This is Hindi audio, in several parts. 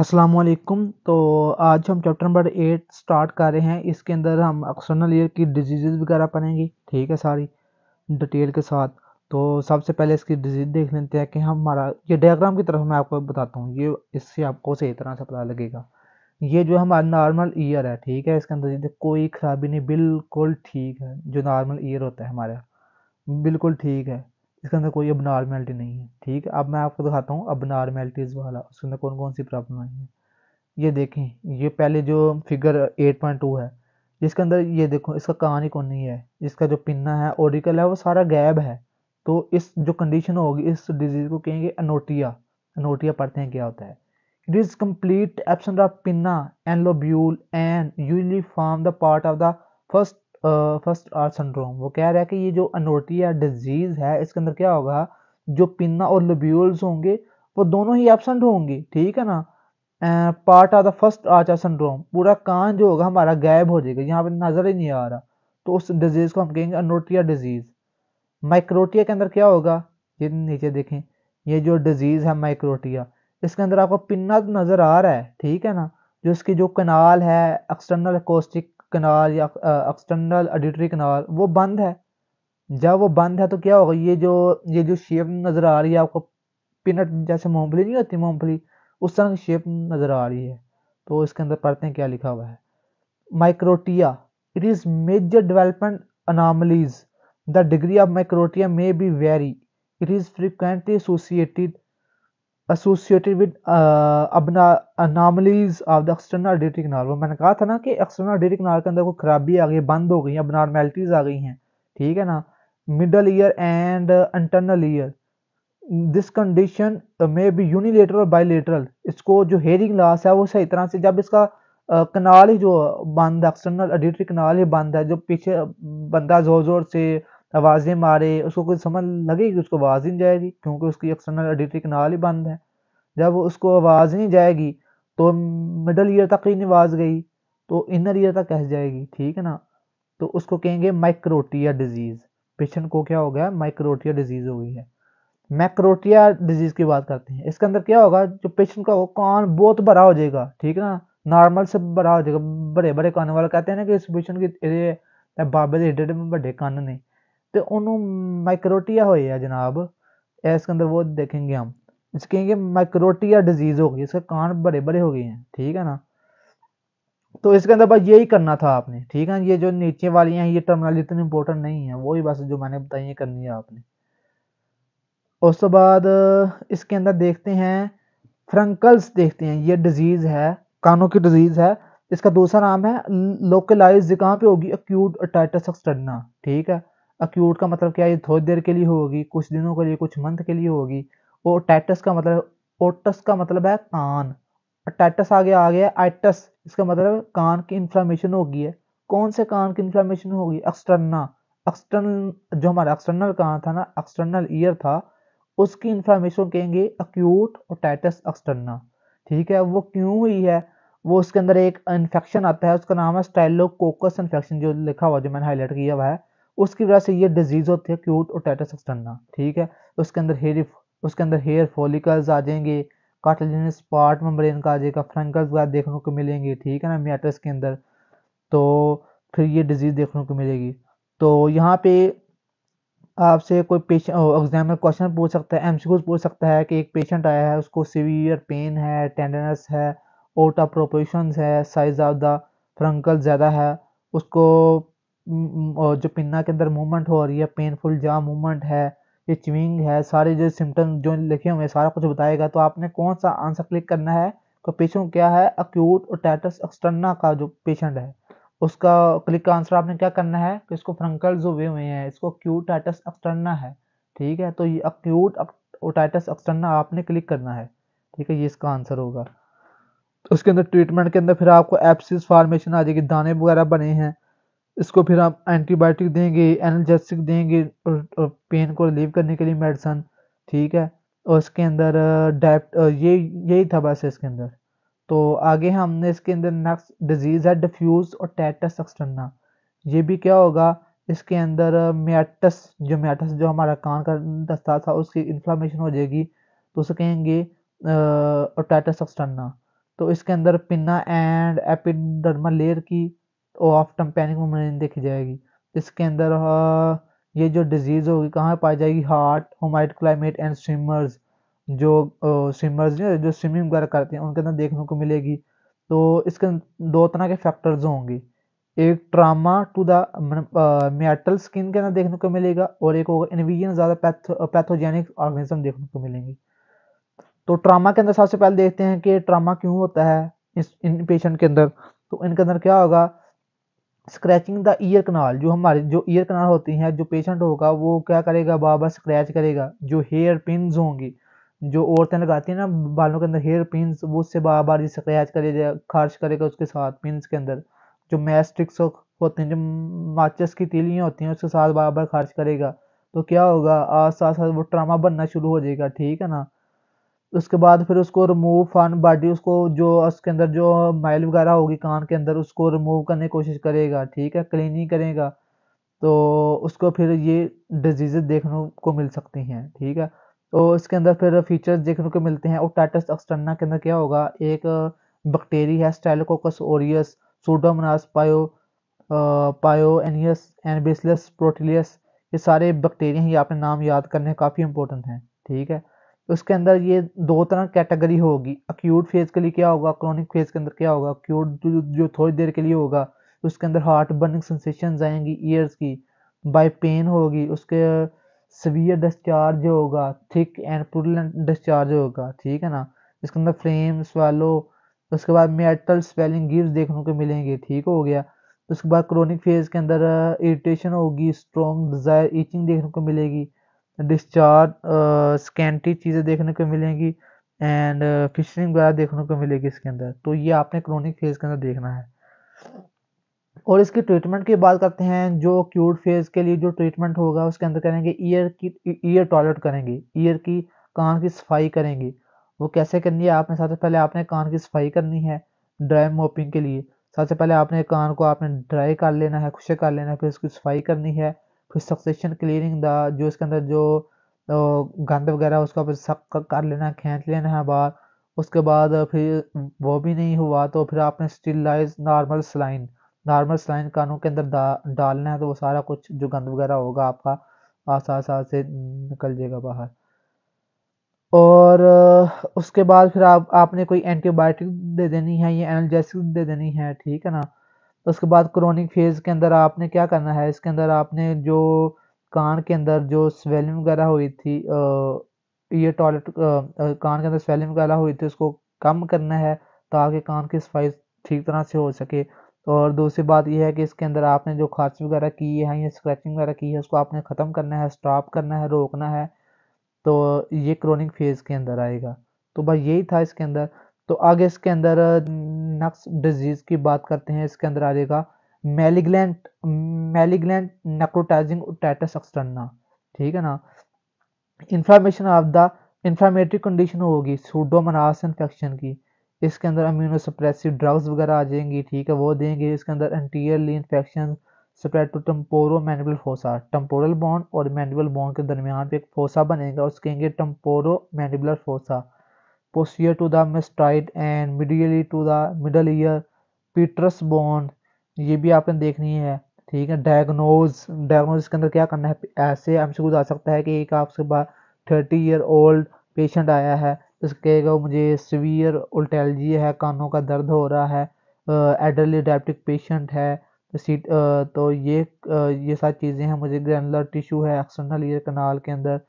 असलकुम तो आज हम चैप्टर नंबर एट स्टार्ट कर रहे हैं इसके अंदर हम एक्सटर्नल ईयर की डिजीज़ वगैरह पढ़ेंगे ठीक है सारी डिटेल के साथ तो सबसे पहले इसकी डिजीज़ देख लेते हैं कि हम हमारा ये डायग्राम की तरफ मैं आपको बताता हूँ ये इससे आपको सही तरह से पता लगेगा ये जो हमारा नॉर्मल ईयर है ठीक है इसके अंदर कोई खराबी नहीं बिल्कुल ठीक है जो नॉर्मल ईयर होता है हमारा बिल्कुल ठीक है इसके अंदर कोई अब नॉर्मेलिटी नहीं है ठीक है अब मैं आपको दिखाता हूँ अब नॉर्मेलिटीज़ वाला उसके अंदर कौन कौन सी प्रॉब्लम आई है ये देखें ये पहले जो फिगर एट पॉइंट टू है जिसके अंदर ये देखो इसका कहानी कौन नहीं है इसका जो पिन्ना है ओरिकल है वो सारा गैब है तो इस जो कंडीशन होगी इस डिजीज़ को कहेंगे अनोटिया अनोटिया पढ़ते हैं क्या होता है it is complete absent of pinna and lobule and usually form the part of the first first arch syndrome वो कह रहा है कि ये जो अनोटी या डिजीज है इसके अंदर क्या होगा जो पिन्ना और लोब्यूल्स होंगे वो दोनों ही एबसेंट होंगे ठीक है ना part of the first archer syndrome पूरा कान जो होगा हमारा गायब हो जाएगा यहाँ पे नजर ही नहीं आ रहा तो उस डिजीज को हम कहेंगे अनोटिया डिजीज माइक्रोटिया के अंदर क्या होगा ये नीचे देखें ये जो डिजीज है माइक्रोटिया इसके अंदर आपको पिन्ना नजर आ रहा है ठीक है ना जो इसकी जो कनाल है एक्सटर्नल कोस्टिक कनाल या एक्सटर्नल एडिटरी कनाल वो बंद है जब वो बंद है तो क्या होगा ये जो ये जो शेप नज़र आ रही है आपको पिनट जैसे मूँगफली नहीं होती मूँगफली उस तरह की शेप नज़र आ रही है तो इसके अंदर पढ़ते हैं क्या लिखा हुआ है microtia it is major development anomalies the degree of microtia may be very it is frequently associated associated with अपना anomalies of the external auditory canal वो मैंने कहा था ना कि एक्सटर्नल डेटिक नार के अंदर कोई खराबी आ गई बंद हो गई अब नॉर्मेलिटीज आ गई हैं ठीक है ना middle ear and internal ear this condition may be unilateral और बाईलेटरल इसको जो हेयरिंग लॉस है वो सही तरह से जब इसका कनाल uh, ही जो बंद एक्सटर्नल एडिटरी कनाल ही बंद है जो पीछे बंदा जोर जोर से आवाज़ें मारे उसको कुछ समझ लगेगी उसको आवाज़ ही नहीं जाएगी क्योंकि उसकी एक्सटर्नल एडिटरी कनाल ही बंद है जब उसको आवाज़ ही नहीं जाएगी तो मिडल ईयर तक ही नहीं आवाज़ गई तो इनर ईयर तक कह जाएगी ठीक है ना तो उसको कहेंगे माइक्रोटिया डिजीज़ पेशेंट को क्या हो गया माइक्रोटिया डिजीज़ हो गई है मैक्रोटिया डिजीज़ की बात करते हैं इसके अंदर क्या होगा जो पेशेंट का कान बहुत बड़ा हो जाएगा ठीक है ना नॉर्मल से बड़ा हो जाएगा बड़े बड़े कान वाले कहते हैं ना कि इस पेशेंट की बाबे दे एड्डे बड़े कान ने तो उन्होंने माइक्रोटिया हो जनाब इसके अंदर वो देखेंगे हम इसके कहेंगे माइक्रोटिया डिजीज़ हो गई इसके कान बड़े बड़े हो गए हैं ठीक है ना तो इसके अंदर बस यही करना था आपने ठीक है ये जो नीचे वाली हैं ये टर्मिनल इतनी इंपॉर्टेंट नहीं है वही बस जो मैंने बताई है करनी है आपने उस बाद इसके अंदर देखते हैं फ्रंकल्स देखते हैं ये डिजीज़ है कानों की डिजीज़ है इसका दूसरा नाम है लोकलाइज कहां पे होगी अक्यूट टाइटस एक्सटर्ना ठीक है अक्यूट का मतलब क्या है थोड़ी देर के लिए होगी कुछ दिनों के लिए कुछ मंथ के लिए होगी और टाइटस का मतलब ओटस का मतलब है कान टाइटस आगे आ गया आइटस इसका मतलब कान की इन्फ्लामेशन होगी है कौन से कान की इन्फ्लामेशन होगी एक्सटर्ना एक्सटर्नल जो हमारा एक्सटर्नल कान था ना एक्सटर्नल ईयर था उसकी इन्फ्लामेशन कहेंगे अक्यूट और टाइटस एक्सटर्ना ठीक है वो क्यों हुई है वो उसके अंदर एक इन्फेक्शन आता है उसका नाम है स्टाइलोकोकस इन्फेक्शन जो लिखा हुआ जो मैंने हाईलाइट किया हुआ है उसकी वजह से ये डिजीज होती है क्यूट और टाइटस एक्सटर्ना ठीक है उसके अंदर हेयर उसके अंदर हेयर फॉलिकल्स आ जाएंगे कार्टिलेजिनस पार्ट मेम्ब्रेन का आ जाएगा फ्रंकल्स वगैरह देखने को मिलेंगे ठीक है ना मियाटस के अंदर तो फिर ये डिजीज़ देखने को मिलेगी तो यहाँ पे आपसे कोई पेशेंट एग्जामिनर क्वेश्चन पूछ सकता है एमसीक्यूज पूछ सकता है कि एक पेशेंट आया है उसको सीवियर पेन है टेंडरनेस है ओटा प्रोपोशन है साइज ऑफ द फ्रंकल ज़्यादा है उसको जो पिन्ना के अंदर मूवमेंट हो रही है पेनफुल जहाँ मूवमेंट है ये चिविंग है सारे जो सिम्टम जो लिखे हुए हैं सारा कुछ बताएगा तो आपने कौन सा आंसर क्लिक करना है तो पेशेंट क्या है अक्यूट टैटस एक्सटर्ना का जो पेशेंट है उसका क्लिक का आंसर आपने क्या करना है कि इसको फ्रंकल जो हुए हुए हैं इसको अक्यूट ओटाइटिस एक्सटर्ना है ठीक है तो ये अक्यूट ओटाइटिस एक्सटर्ना आपने क्लिक करना है ठीक है ये इसका आंसर होगा तो उसके अंदर ट्रीटमेंट के अंदर फिर आपको एप्सिस फार्मेशन आ जाएगी दाने वगैरह बने हैं इसको फिर आप एंटीबायोटिक देंगे एनर्जेसिक देंगे और, और पेन को रिलीव करने के लिए मेडिसन ठीक है और इसके अंदर डेप्ट ये यही था बस इसके अंदर तो आगे हमने इसके अंदर नेक्स्ट डिजीज़ है डिफ्यूज और टैटस एक्सटर्ना ये भी क्या होगा इसके अंदर मैटस जो मैटस जो हमारा कान का दस्ता था उसकी इन्फ्लामेशन हो जाएगी तो उसे कहेंगे और टैटस एक्सटर्ना तो इसके अंदर पिना एंड एपिडर्मल लेयर की ऑफ टर्म पैनिक मोमेंट देखी जाएगी इसके अंदर हाँ, ये जो डिजीज़ होगी कहाँ पाई जाएगी hot humid climate and swimmers जो स्विमर्स जो स्विमिंग वगैरह करते हैं उनके अंदर देखने को मिलेगी तो इसके दो तरह के फैक्टर्स होंगे एक trauma to the meatal skin के अंदर देखने को मिलेगा और एक होगा इनविजन ज़्यादा पैथोजेनिक ऑर्गेनिज्म देखने को मिलेंगे तो ट्रामा के अंदर सबसे पहले देखते हैं कि ट्रामा क्यों होता है इस इन पेशेंट के अंदर तो इनके अंदर क्या होगा स्क्रैचिंग द ईयर कनाल जो हमारे जो ईयर कनाल होती हैं जो पेशेंट होगा वो क्या करेगा बार बार स्क्रैच करेगा जो हेयर पिन होंगी जो औरतें लगाती हैं ना बालों के अंदर हेयर पिन वो उससे बार बार स्क्रैच करेगा खर्च करेगा उसके साथ पिन के अंदर जो मैस्टिक्स होते हैं जो माचिस की तीलियाँ होती हैं उसके साथ बार बार खर्च करेगा तो क्या होगा आज साथ साथ वो ट्रामा बनना शुरू हो जाएगा ठीक है ना उसके बाद फिर उसको रिमूव फन बॉडी उसको जो उसके अंदर जो माइल वगैरह होगी कान के अंदर उसको रिमूव करने की कोशिश करेगा ठीक है क्लीनिंग करेगा तो उसको फिर ये डिजीज़ देखने को मिल सकती हैं ठीक है तो इसके अंदर फिर फीचर्स देखने को मिलते हैं और टाटस एक्सटर्ना के अंदर क्या होगा एक बैक्टेरिया uh, है स्टाइलोकोकस ओरियस सूडोमनास पायो पायो एनियस एनबेसलस प्रोटिलियस ये सारे बैक्टेरिया ही आपने नाम याद करने काफ़ी इंपॉर्टेंट हैं ठीक है उसके अंदर ये दो तरह कैटेगरी होगी अक्यूट फेज के लिए क्या होगा क्रॉनिक फेज के अंदर क्या होगा अक्यूट जो, थोड़ी देर के लिए होगा उसके अंदर हार्ट बर्निंग सेंसेशन आएंगी ईयर्स की बाई पेन होगी उसके सवियर डिस्चार्ज होगा थिक एंड पुरुलेंट डिस्चार्ज होगा ठीक है ना इसके अंदर फ्लेम स्वालो उसके बाद मेटल स्वेलिंग गिव्स देखने को मिलेंगे ठीक हो गया उसके बाद क्रोनिक फेज के अंदर इरिटेशन uh, होगी स्ट्रॉन्ग डिजायर ईचिंग देखने को मिलेगी डिस्चार्ज स्कैंटी uh, चीज़ें देखने को मिलेंगी एंड फिशरिंग uh, वगैरह देखने को मिलेगी इसके अंदर तो ये आपने क्रोनिक फेज के अंदर देखना है और इसके ट्रीटमेंट की बात करते हैं जो क्यूट फेज के लिए जो ट्रीटमेंट होगा उसके अंदर करेंगे ईयर की ईयर टॉयलेट करेंगे ईयर की कान की सफाई करेंगे वो कैसे करनी है आपने सबसे पहले आपने कान की सफाई करनी है ड्राई मोपिंग के लिए सबसे पहले आपने कान को आपने ड्राई कर लेना है खुशे कर लेना है फिर उसकी सफाई करनी है फिर सक्सेशन क्लियरिंग द जो इसके अंदर जो गंद वगैरह उसका फिर सक कर लेना खींच लेना है बाहर उसके बाद फिर वो भी नहीं हुआ तो फिर आपने लाइज नॉर्मल सलाइन नॉर्मल सलाइन कानों के अंदर डा, डालना है तो वो सारा कुछ जो गंद वगैरह होगा आपका आसा आसा से निकल जाएगा बाहर और उसके बाद फिर आप आपने कोई एंटीबायोटिक दे देनी है या एनालजेसिक दे देनी है ठीक है ना उसके बाद क्रोनिक फेज़ के अंदर आपने क्या करना है इसके अंदर आपने जो कान के अंदर जो स्वेलिंग वगैरह हुई थी ये टॉयलेट कान के अंदर स्वेलिंग वगैरह हुई थी उसको कम करना है ताकि कान की सफाई ठीक तरह से हो सके और दूसरी बात यह है कि इसके अंदर आपने जो खर्च वगैरह की है या स्क्रैचिंग वगैरह की है उसको आपने ख़त्म करना है स्टॉप करना है रोकना है तो ये क्रोनिक फेज़ के अंदर आएगा तो भाई यही था इसके अंदर तो आगे इसके अंदर नक्स डिजीज की बात करते हैं इसके अंदर आ जाएगा malignant malignant necrotizing otitis externa ठीक है ना inflammation of the inflammatory condition होगी सूडोमनास इन्फेक्शन की इसके अंदर अम्यूनोसप्रेसिव ड्रग्स वगैरह आ जाएंगी ठीक है वो देंगे इसके अंदर anteriorly infection spread to temporo mandibular fossa temporal bone और मैनुअल बॉन्ड के दरमियान पे एक फोसा बनेगा उसके temporo mandibular fossa posterior to the mastoid and medially to the middle ear petrous bone ये भी आपने देखनी है ठीक है डायग्नोज डायग्नोज के अंदर क्या करना है ऐसे हमसे आ सकता है कि एक आपके बाद थर्टी ईयर ओल्ड पेशेंट आया है इसके वो मुझे सीवियर उल्टेलजी है कानों का दर्द हो रहा है एडरली डायबिटिक पेशेंट है सीट तो ये ये सारी चीज़ें हैं मुझे ग्रैनुलर टिश्यू है एक्सटर्नल ईयर कनाल के अंदर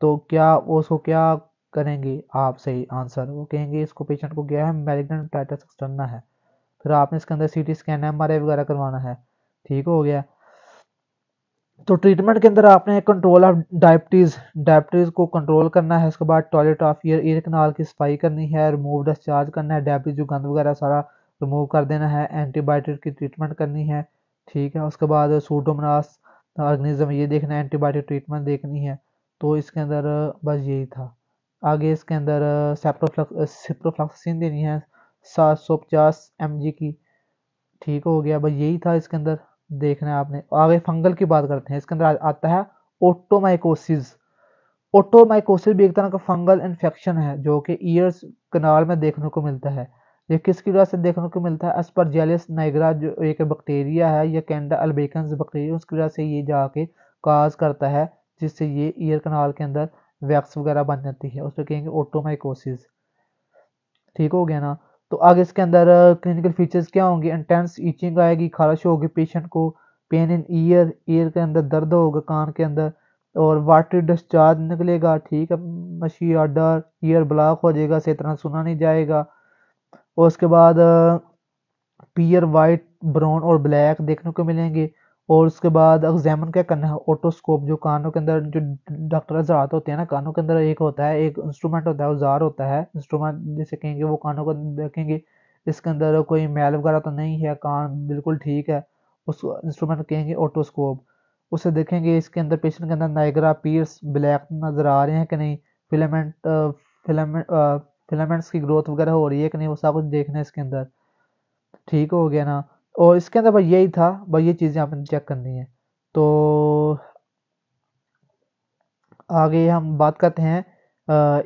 तो क्या उसको क्या करेंगे आप सही आंसर वो कहेंगे इसको पेशेंट को गया है मेलिग्नेंट टाइटस एक्सटर्ना है फिर आपने इसके अंदर सी टी स्कैन एम वगैरह करवाना है ठीक हो गया तो ट्रीटमेंट के अंदर आपने कंट्रोल ऑफ डायबिटीज़ डायबिटीज़ को कंट्रोल करना है उसके बाद toilet of ear ear canal की सफाई करनी है रिमूव डिस्चार्ज करना है डायबिटीज़ जो गंद वगैरह सारा रिमूव कर देना है एंटीबायोटिक की ट्रीटमेंट करनी है ठीक है उसके बाद सूडोमनास ऑर्गेनिज्म ये देखना है एंटीबायोटिक ट्रीटमेंट देखनी है तो इसके अंदर बस यही था आगे इसके अंदर सिप्रोफ्लॉक्सिन देनी है सात सौ पचास एम की ठीक हो गया बस यही था इसके अंदर देखना है आपने आगे फंगल की बात करते हैं इसके अंदर आता है ओटोमाइकोसिस ओटोमाइकोसिस भी एक तरह का फंगल इन्फेक्शन है जो कि ईयर्स कनाल में देखने को मिलता है ये किसकी वजह से देखने को मिलता है जेलिस नाइग्रा जो एक बैक्टीरिया है या कैंडा अल्बेकन बैक्टीरिया उसकी वजह से ये जाके काज करता है जिससे ये ईयर कनाल के अंदर वैक्स वगैरह बन जाती है उसको कहेंगे ओटोमाइकोसिस ठीक हो गया ना तो आगे इसके अंदर क्लिनिकल फीचर्स क्या होंगे इंटेंस ईचिंग आएगी खारिश होगी पेशेंट को पेन इन ईयर ईयर के अंदर दर्द होगा कान के अंदर और वाटर डिस्चार्ज निकलेगा ठीक है मशी डर ईयर ब्लॉक हो जाएगा सही तरह सुना नहीं जाएगा और उसके बाद पियर वाइट ब्राउन और ब्लैक देखने को मिलेंगे और उसके बाद एग्जामन क्या करना है ऑटोस्कोप जो कानों के अंदर जो डॉक्टर हजरात होते हैं ना कानों के अंदर एक होता है एक इंस्ट्रूमेंट होता है औजार होता है इंस्ट्रूमेंट जैसे कहेंगे वो कानों को देखेंगे इसके अंदर कोई मैल वगैरह तो नहीं है कान बिल्कुल ठीक है उस इंस्ट्रूमेंट कहेंगे ऑटोस्कोप उसे देखेंगे इसके अंदर पेशेंट के अंदर नाइग्रा पीर्स ब्लैक नज़र आ रहे हैं कि नहीं फिलामेंट फिलामेंट फिलामेंट्स की ग्रोथ वगैरह हो रही है कि नहीं वो सब कुछ देखना है इसके अंदर ठीक हो गया ना और इसके अंदर बस यही था बस ये चीज़ें आपने चेक करनी है तो आगे हम बात करते हैं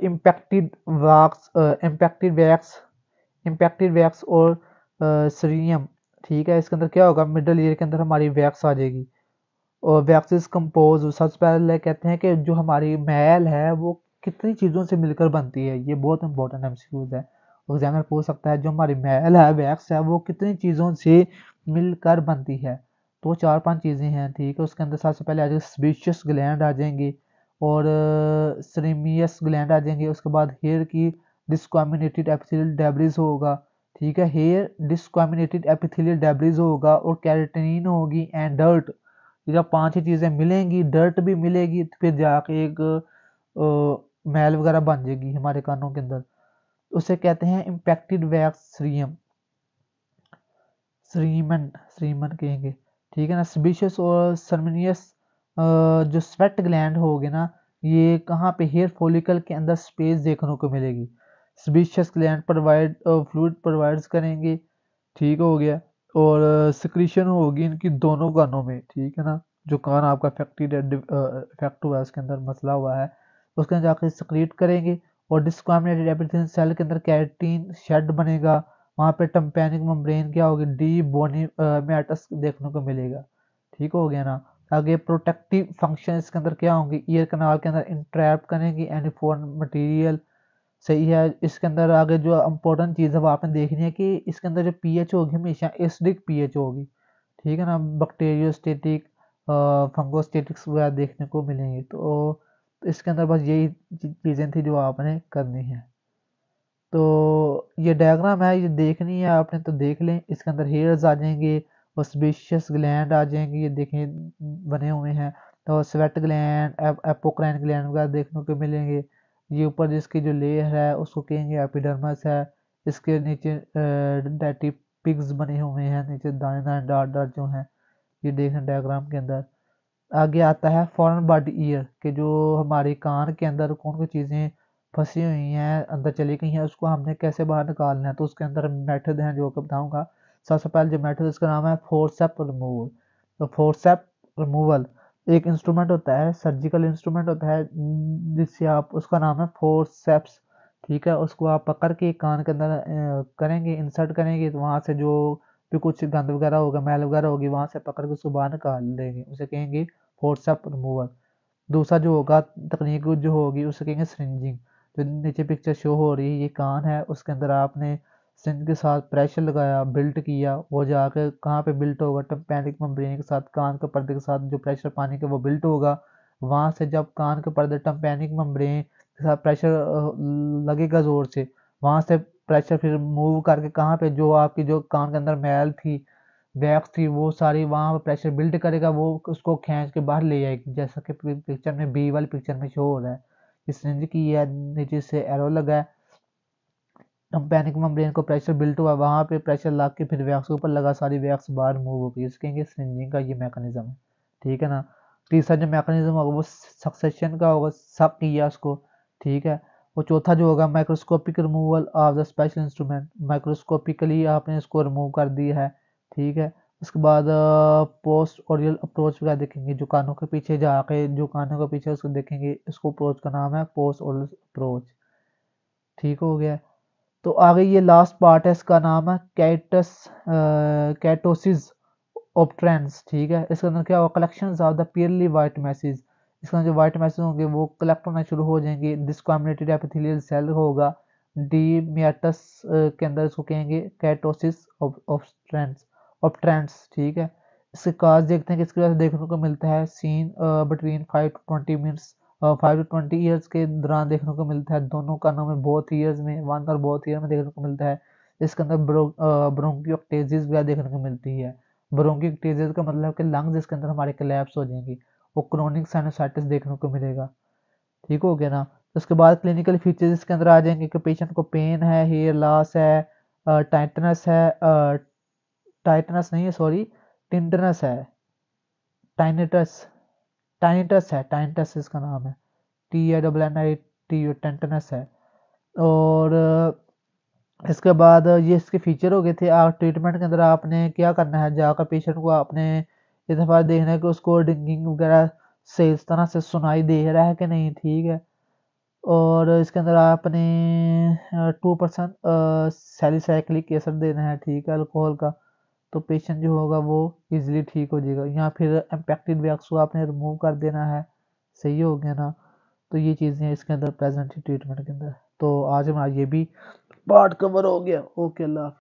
impacted wax impacted wax impacted wax और सरियम ठीक है इसके अंदर क्या होगा मिडल ईयर के अंदर हमारी वैक्स आ जाएगी और इज कम्पोज सबसे पहले कहते हैं कि जो हमारी मैल है वो कितनी चीज़ों से मिलकर बनती है ये बहुत इंपॉर्टेंट एम है एग्जामिनर पूछ सकता है जो हमारी मेल है वैक्स है वो कितनी चीज़ों से मिलकर बनती है तो चार पांच चीज़ें हैं ठीक है उसके अंदर सबसे पहले आ जाएगी स्पीशियस ग्लैंड आ जाएंगे और सरेमियस ग्लैंड आ जाएंगे उसके बाद हेयर की डिस्कॉमिनेटेड एपिथेलियल डेब्रिज होगा ठीक है हेयर डिस्कॉमिनेटेड एपिथेलियल डेब्रिज होगा और कैरेटिन होगी एंड डर्ट है पाँच ही चीज़ें मिलेंगी डर्ट भी मिलेगी तो फिर जाके एक मैल वगैरह बन जाएगी हमारे कानों के अंदर उसे कहते हैं इम्पैक्टेड वैक्स श्रीयम श्रीमन श्रीमन कहेंगे ठीक है ना स्पीशियस और सर्मिनियस जो स्वेट ग्लैंड गए ना ये कहाँ पे हेयर फॉलिकल के अंदर स्पेस देखने को मिलेगी sebaceous gland provide fluid provides करेंगे ठीक हो गया और सिक्रीशन होगी इनकी दोनों कानों में ठीक है ना जो कान आपका इफेक्टेड इफेक्ट हुआ है उसके अंदर मसला हुआ है उसके अंदर जाकर सिक्रीट करेंगे और डिस्क एपिथेलियल सेल के अंदर कैरेटीन शेड बनेगा वहाँ पे टम्पेनिक मेम्ब्रेन क्या होगी डी बोनी मैटस देखने को मिलेगा ठीक हो गया ना आगे प्रोटेक्टिव फंक्शन इसके अंदर क्या होंगे ईयर कनाल के अंदर इंट्रैप करेंगी एनी फॉरन मटेरियल सही है इसके अंदर आगे जो इम्पोर्टेंट चीज़ है वो आपने देखनी है कि इसके अंदर जो पीएच होगी हमेशा एसिडिक पीएच होगी ठीक है ना बैक्टीरियोस्टेटिक फंगोस्टेटिक्स वगैरह देखने को मिलेंगे तो तो इसके अंदर बस यही चीज़ें थी जो आपने करनी है तो ये डायग्राम है ये देखनी है आपने तो देख लें इसके अंदर हेयर्स आ जाएंगे ऑस्बिशियस ग्लैंड आ जाएंगे ये देखें बने हुए हैं तो स्वेट ग्लैंड एपोक्राइन ग्लैंड वगैरह देखने को मिलेंगे ये ऊपर जिसकी जो लेयर है उसको कहेंगे एपिडर्मस है इसके नीचे पिग्स बने हुए हैं नीचे दाने दाने डार डार जो हैं ये देखें डायग्राम के अंदर आगे आता है फॉरन बड ईयर के जो हमारे कान के अंदर कौन कौन चीज़ें फंसी हुई हैं अंदर चली गई हैं उसको हमने कैसे बाहर निकालना है तो उसके अंदर मेथड हैं जो कि बताऊँगा सबसे पहले जो मेथड उसका नाम है फोरसेप रिमूवल तो फोरसेप रिमूवल एक इंस्ट्रूमेंट होता है सर्जिकल इंस्ट्रूमेंट होता है जिससे आप उसका नाम है फोरसेप्स ठीक है उसको आप पकड़ के कान के अंदर करेंगे इंसर्ट करेंगे तो वहाँ से जो भी कुछ गंद वगैरह होगा मैल वगैरह होगी वहाँ से पकड़ के सुबह निकाल देंगे उसे कहेंगे फोर्सअप रिमूवर दूसरा जो होगा तकनीक जो होगी उसे कहेंगे सिरिंजिंग जो नीचे पिक्चर शो हो रही है ये कान है उसके अंदर आपने सिंज के साथ प्रेशर लगाया बिल्ट किया वो जाकर कहाँ पे बिल्ट होगा टम्पैनिक मम्ब्रेन के साथ कान के पर्दे के साथ जो प्रेशर पानी के वो बिल्ट होगा वहाँ से जब कान के पर्दे टम्पैनिक मम्ब्रेन के साथ प्रेशर लगेगा ज़ोर से वहाँ से प्रेशर फिर मूव करके कहाँ पे जो आपकी जो कान के अंदर मैल थी वैक्स थी वो सारी वहाँ पर प्रेशर बिल्ड करेगा वो उसको खींच के बाहर ले जाएगी जैसा कि पिक्चर में बी वाली पिक्चर में शो हो रहा है इस रेंज की यह नीचे से एरो लगा है पैनिक मम्ब्रेन को प्रेशर बिल्ट हुआ वहाँ पे प्रेशर लग के फिर वैक्स के ऊपर लगा सारी वैक्स बाहर मूव हो गई इसके कहेंगे सिंजिंग का ये मैकेनिज्म है ठीक है ना तीसरा जो मैकेनिज्म होगा वो सक्सेशन का होगा सब किया उसको ठीक है और चौथा जो होगा microscopic removal of the special instrument microscopically आपने इसको रिमूव कर दिया है ठीक है उसके बाद पोस्ट ऑडियल अप्रोच वगैरह देखेंगे जो कानों के पीछे जाके जो कानों के पीछे उसको देखेंगे इसको अप्रोच का नाम है पोस्ट ऑडियल अप्रोच ठीक हो गया तो आगे ये लास्ट पार्ट है इसका नाम है कैटस कैटोसिस ऑप्ट्रेंस ठीक है इसके अंदर क्या होगा collection of the pearly white message इसके जो वाइट मैसेज होंगे वो कलेक्ट होना शुरू हो जाएंगे डिस्कॉमिनेटेड एपिथेलियल सेल होगा डी मियाटस के अंदर इसको कहेंगे keratosis obturans obturans ठीक है इसके काज देखते हैं कि इसकी वजह देखने को मिलता है seen between five to twenty minutes five to twenty years के दौरान देखने को मिलता है दोनों कानों में बहुत ईयर्स में वन और बहुत ईयर में देखने को मिलता है इसके अंदर ब्रोंकियोक्टेजिस वगैरह देखने को मिलती है ब्रोंकियोक्टेजिस का मतलब कि लंग्स इसके अंदर हमारे कलेप्स हो जाएंगे वो क्रोनिक साइनोसाइटिस देखने को मिलेगा ठीक हो गया ना तो उसके बाद क्लिनिकल फीचर्स इसके अंदर आ जाएंगे कि पेशेंट को पेन है हेयर लॉस है टाइटनस है टाइटनस नहीं है सॉरी टिंडनस है टाइनेटस टाइनेटस है टाइनेटस इसका नाम है T A double N I T U tinnitus है और इसके बाद ये इसके फीचर हो गए थे आप ट्रीटमेंट के अंदर आपने क्या करना है जाकर पेशेंट को आपने इस बार देखना कि उसको डिंगिंग वगैरह सही इस तरह से सुनाई दे रहा है कि नहीं ठीक है और इसके अंदर आपने टू परसेंट सेलिसाइक्लिक एसड देना है ठीक है अल्कोहल का तो पेशेंट जो होगा वो इजीली ठीक हो जाएगा या फिर इम्पेक्टेड वैक्स को आपने रिमूव कर देना है सही हो गया ना तो ये चीज़ें इसके अंदर प्रेजेंट ट्रीटमेंट के अंदर तो आज हमारा ये भी पार्ट कवर हो गया ओके अल्लाह